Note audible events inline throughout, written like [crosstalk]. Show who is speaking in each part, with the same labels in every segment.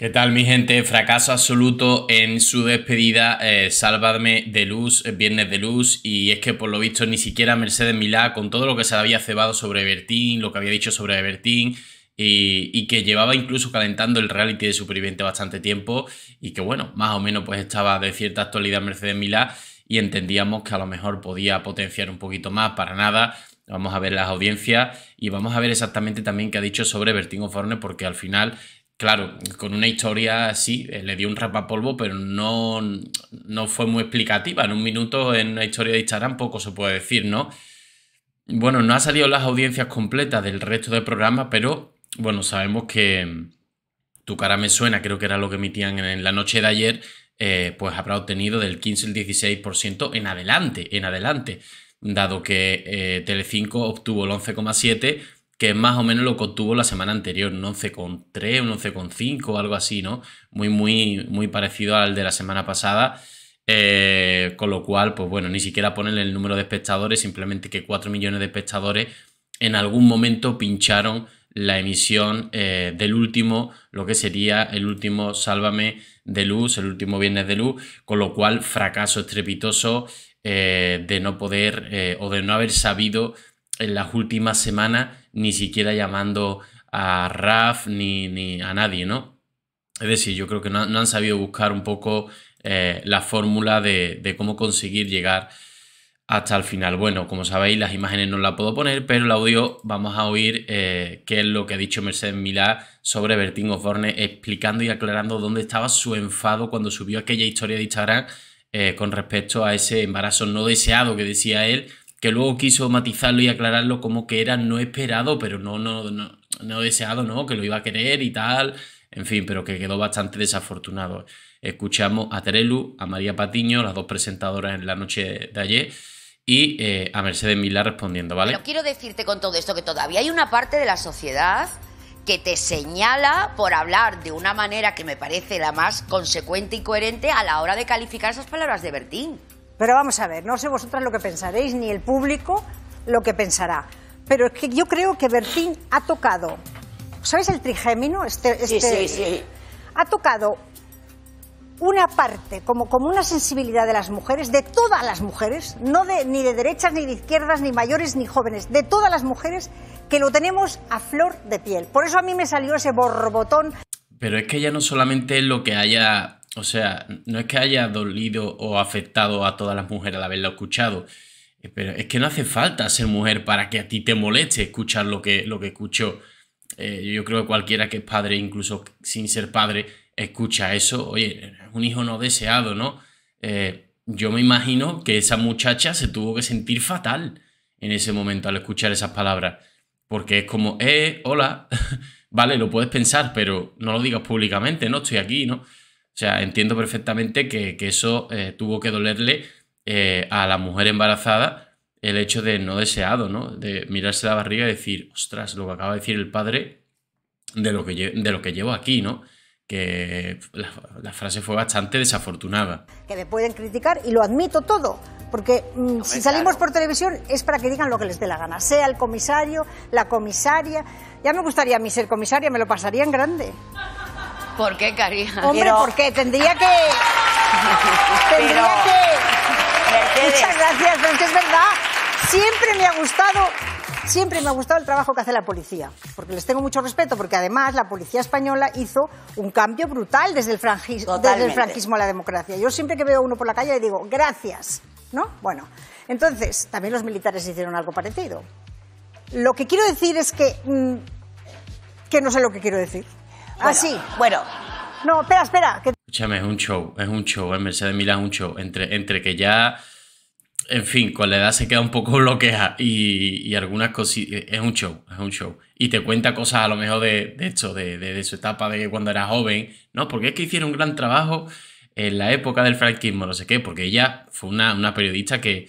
Speaker 1: ¿Qué tal mi gente? Fracaso absoluto en su despedida, eh, de Luz, eh, Viernes de Luz, y es que por lo visto ni siquiera Mercedes Milá, con todo lo que se había cebado sobre Bertín, lo que había dicho sobre Bertín, y, que llevaba incluso calentando el reality de Superviviente bastante tiempo, y que bueno, más o menos pues estaba de cierta actualidad Mercedes Milá, y entendíamos que a lo mejor podía potenciar un poquito más, para nada, Vamos a ver las audiencias y vamos a ver exactamente también qué ha dicho sobre Bertín O'Forne, porque al final claro, con una historia así, eh, le dio un rapapolvo, pero no, fue muy explicativa. En un minuto, en una historia de Instagram, poco se puede decir, ¿no? Bueno, no ha salido las audiencias completas del resto del programa, pero bueno, sabemos que mm, tu cara me suena, creo que era lo que emitían en la noche de ayer, eh, pues habrá obtenido del 15 al 16% en adelante, en adelante, dado que eh, Telecinco obtuvo el 11,7% que más o menos lo que obtuvo la semana anterior, un 11,3, un 11,5, algo así, ¿no? Muy, muy, muy parecido al de la semana pasada. Eh, con lo cual, pues bueno, ni siquiera ponen el número de espectadores, simplemente que 4 millones de espectadores en algún momento pincharon la emisión eh, del último, lo que sería el último Sálvame de Luz, el último Viernes de Luz, con lo cual fracaso estrepitoso eh, de no poder o de no haber sabido en las últimas semanas ni siquiera llamando a Raf ni, ni a nadie, ¿no? Es decir, yo creo que no, han sabido buscar un poco eh, la fórmula de, cómo conseguir llegar hasta el final. Bueno, como sabéis, las imágenes no las puedo poner, pero el audio vamos a oír eh, qué es lo que ha dicho Mercedes Milá sobre Bertín Osborne, explicando y aclarando dónde estaba su enfado cuando subió aquella historia de Instagram eh, con respecto a ese embarazo no deseado que decía él que luego quiso matizarlo y aclararlo como que era no esperado, pero no, no, no, deseado, ¿no? Que lo iba a querer y tal. En fin, pero que quedó bastante desafortunado. Escuchamos a Terelu, a María Patiño, las dos presentadoras en la noche de ayer, y eh, a Mercedes Milá respondiendo, ¿vale? Pero
Speaker 2: quiero decirte con todo esto que todavía hay una parte de la sociedad que te señala por hablar de una manera que me parece la más consecuente y coherente a la hora de calificar esas palabras de Bertín. Pero vamos a ver, no sé vosotras lo que pensaréis, ni el público lo que pensará. Pero es que yo creo que Bertín ha tocado. ¿Sabéis el trigémino? Este, sí, este sí, sí. Ha tocado una parte, como, como una sensibilidad de las mujeres, de todas las mujeres, no de, ni de derechas, ni de izquierdas, ni mayores, ni jóvenes, de todas las mujeres, que lo tenemos a flor de piel. Por eso a mí me salió ese borbotón.
Speaker 1: Pero es que ya no solamente es lo que haya o sea, no es que haya dolido o afectado a todas las mujeres al haberlo escuchado, eh, pero es que no hace falta ser mujer para que a ti te moleste escuchar lo que, lo que escuchó. Eh, yo creo que cualquiera que es padre, incluso sin ser padre, escucha eso. Oye, un hijo no deseado, ¿no? Eh, yo me imagino que esa muchacha se tuvo que sentir fatal en ese momento al escuchar esas palabras. Porque es como, eh, hola, [laughs] vale, lo puedes pensar, pero no lo digas públicamente, no estoy aquí, ¿no? O sea, entiendo perfectamente que, eso eh, tuvo que dolerle eh, a la mujer embarazada el hecho de no deseado, ¿no? De mirarse la barriga y decir, ostras, lo que acaba de decir el padre de lo que, de lo que llevo aquí, ¿no? Que la, frase fue bastante desafortunada.
Speaker 2: Que me pueden criticar y lo admito todo, porque mm, si salimos por televisión es para que digan lo que les dé la gana, sea el comisario, la comisaria. Ya me gustaría a mí ser comisaria, me lo pasaría en grande. ¿Por qué, cariño? Hombre, ¿por qué? Tendría que...
Speaker 1: [laughs] Tendría
Speaker 2: que... Muchas gracias, pero es verdad. Siempre me ha gustado siempre me ha gustado el trabajo que hace la policía, porque les tengo mucho respeto, porque además la policía española hizo un cambio brutal desde el, franquismo a la democracia. Yo siempre que veo a uno por la calle le digo, gracias, ¿no? Bueno, entonces, también los militares hicieron algo parecido. Lo que quiero decir es que... Mm, que no sé lo que quiero decir. Ah, sí, bueno. No, espera, espera.
Speaker 1: Escúchame, es un show, es un show, en Mercedes Milán es un show. Entre, entre que ya, en fin, con la edad se queda un poco [laughs] bloqueada y, y algunas cosas... Eh, es un show, es un show. Y te cuenta cosas a lo mejor de, esto, de, su etapa de cuando era joven, ¿no? Porque es que hicieron un gran trabajo en la época del franquismo, no sé qué, porque ella fue una, periodista que.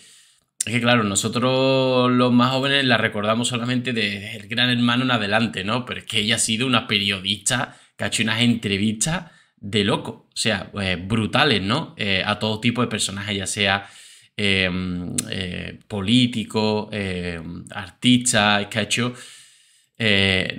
Speaker 1: Es que claro, nosotros los más jóvenes la recordamos solamente de el gran hermano en adelante, ¿no? Pero es que ella ha sido una periodista que ha hecho unas entrevistas de loco, o sea, eh, brutales, ¿no? Eh, a todo tipo de personajes, ya sea em, eh, político, em, artista, que ha hecho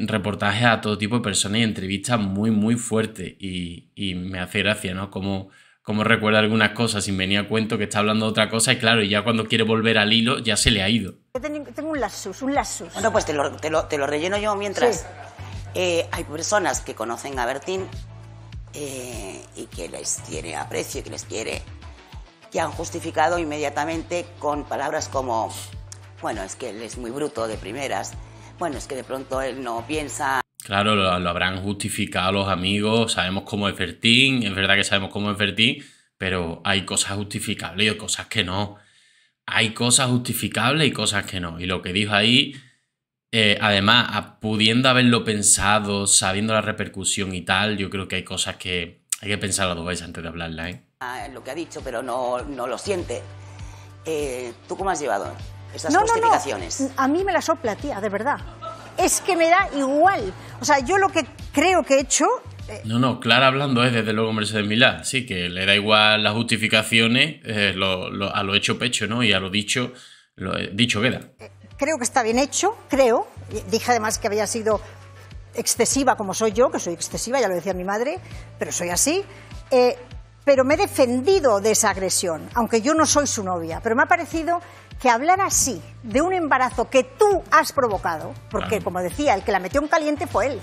Speaker 1: reportajes a todo tipo de personas y entrevistas muy, muy fuertes. Y, me hace gracia, ¿no? Como, como recuerda algunas cosas sin venir a cuento que está hablando de otra cosa y claro, ya cuando quiere volver al hilo ya se le ha ido.
Speaker 2: Yo Tengo un lazos, un lazos. Bueno, pues te lo, relleno yo mientras. Eh, hay personas que conocen a Bertín eh, y que les tiene aprecio y que les quiere, que han justificado inmediatamente con palabras como, bueno, es que él es muy bruto de primeras, bueno, es que de pronto él no piensa.
Speaker 1: Claro, lo, habrán justificado los amigos, sabemos cómo es Bertín, es verdad que sabemos cómo es Bertín, pero hay cosas justificables y cosas que no. Hay cosas justificables y cosas que no. Y lo que dijo ahí eh, además, pudiendo haberlo pensado, sabiendo la repercusión y tal, yo creo que hay cosas que hay que pensarlas dos veces antes de hablarla. ¿eh?
Speaker 2: Ah, lo que ha dicho, pero no, lo siente. Eh, ¿Tú cómo has llevado esas justificaciones? No, no. A mí me la sopla, tía, de verdad. Es que me da igual. O sea, yo lo que creo que he hecho
Speaker 1: eh, no, no, Clara hablando es desde luego Mercedes Milá, sí, que le da igual las justificaciones a lo hecho pecho, ¿no? Y a lo dicho, lo dicho queda
Speaker 2: creo que está bien hecho, creo. Dije además que había sido excesiva como soy yo, que soy excesiva, ya lo decía mi madre, pero soy así. Eh, pero me he defendido de esa agresión, aunque yo no soy su novia. Pero me ha parecido que hablar así de un embarazo que tú has provocado, porque como decía, el que la metió en caliente fue él.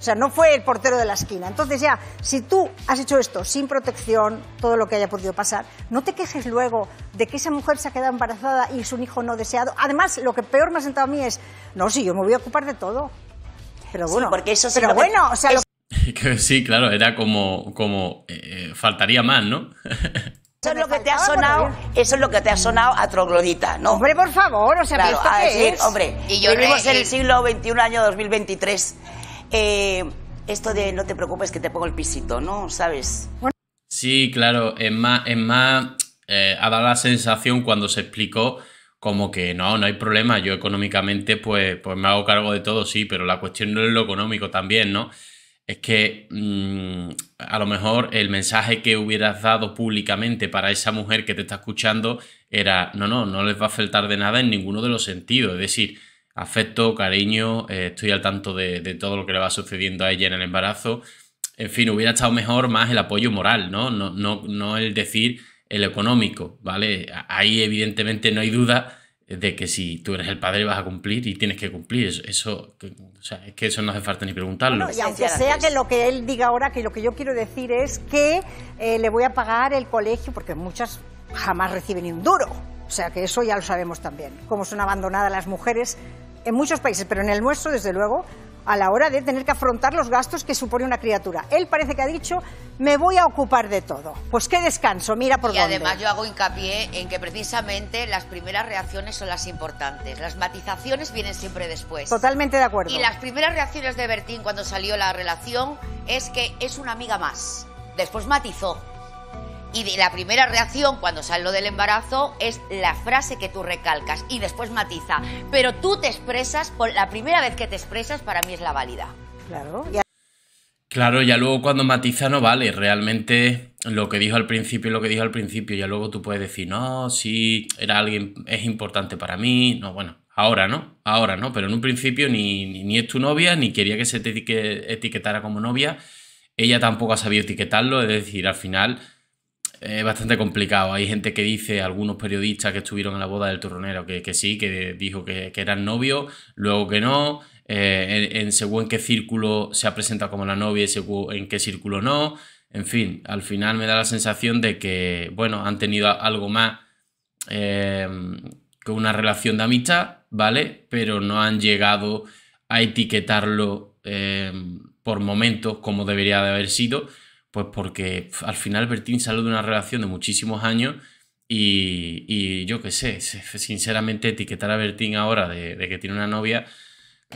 Speaker 2: O sea, no fue el portero de la esquina. Entonces ya, si tú has hecho esto sin protección, todo lo que haya podido pasar, no te quejes luego de que esa mujer se ha quedado embarazada y es un hijo no deseado. Además, lo que peor me ha sentado a mí es, no, sí, yo me voy a ocupar de todo. Pero bueno, porque eso sí pero bueno, o sea,
Speaker 1: [laughs] Sí, claro, era como, como eh, eh, faltaría más, ¿no?
Speaker 2: [laughs] Eso es lo que te ha sonado, eso es lo que te ha sonado a troglodita, ¿no? Hombre, por favor, o sea, claro, a hombre, vivimos en el siglo XXI, año 2023. Eh, esto de no te preocupes que te pongo el pisito, ¿no? ¿Sabes?
Speaker 1: Sí, claro, es más, es más, eh, ha dado la sensación cuando se explicó como que no, no hay problema, yo económicamente pues, pues me hago cargo de todo, sí, pero la cuestión no es lo económico también, ¿no? Es que mm, a lo mejor el mensaje que hubieras dado públicamente para esa mujer que te está escuchando era, no, no, no les va a faltar de nada en ninguno de los sentidos, es decir, afecto, cariño, eh, estoy al tanto de, todo lo que le va sucediendo a ella en el embarazo. En fin, hubiera estado mejor más el apoyo moral, ¿no? No, no, el decir el económico, ¿vale? Ahí evidentemente no hay duda de que si tú eres el padre vas a cumplir y tienes que cumplir. Eso, que eso no hace falta ni preguntarlo. y aunque
Speaker 2: sea que lo que él diga ahora, que lo que yo quiero decir es que eh, le voy a pagar el colegio, porque muchas jamás reciben ni un duro. O sea que eso ya lo sabemos también, cómo son abandonadas las mujeres en muchos países, pero en el nuestro, desde luego, a la hora de tener que afrontar los gastos que supone una criatura. Él parece que ha dicho, me voy a ocupar de todo. Pues qué descanso, mira por dónde. Y además yo hago hincapié en que precisamente las primeras reacciones son las importantes. Las matizaciones vienen siempre después. Totalmente de acuerdo. Y las primeras reacciones de Bertín cuando salió la relación es que es una amiga más. Después matizó y de la primera reacción cuando sale lo del embarazo es la frase que tú recalcas y después matiza. Pero tú te expresas, por la primera vez que te expresas para mí es la válida. Claro. Ya.
Speaker 1: Claro, ya luego cuando matiza no vale, realmente lo que dijo al principio, lo que dijo al principio, ya luego tú puedes decir, no, sí, era alguien, es importante para mí, no, bueno, ahora no, ahora no, pero en un principio ni, ni, ni es tu novia, ni quería que se te etiquetara como novia, ella tampoco ha sabido etiquetarlo, es decir, al final es bastante complicado. Hay gente que dice, algunos periodistas que estuvieron en la boda del turronero, que, sí, que dijo que, eran novios, luego que no, eh, en, según en qué círculo se ha presentado como la novia y según en qué círculo no. En fin, al final me da la sensación de que, bueno, han tenido algo más eh, que una relación de amistad, ¿vale? Pero no han llegado a etiquetarlo eh, por momentos como debería de haber sido pues porque al final Bertín sale de una relación de muchísimos años y, y yo qué sé, sinceramente etiquetar a Bertín ahora de, que tiene una novia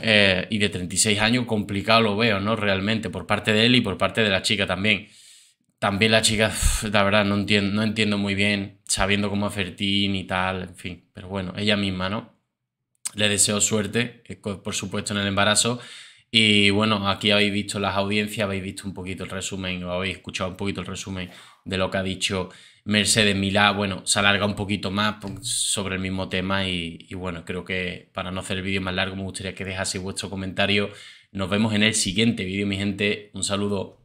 Speaker 1: eh, y de 36 años complicado lo veo, ¿no? Realmente, por parte de él y por parte de la chica también. También la chica, la verdad, no entiendo, no entiendo muy bien, sabiendo cómo es Bertín y tal, en fin, pero bueno, ella misma, ¿no? Le deseo suerte, eh, por supuesto, en el embarazo y bueno, aquí habéis visto las audiencias, habéis visto un poquito el resumen, o habéis escuchado un poquito el resumen de lo que ha dicho Mercedes Milá. Bueno, se alarga un poquito más sobre el mismo tema y, bueno, creo que para no hacer el vídeo más largo me gustaría que dejase vuestro comentario. Nos vemos en el siguiente vídeo, mi gente. Un saludo.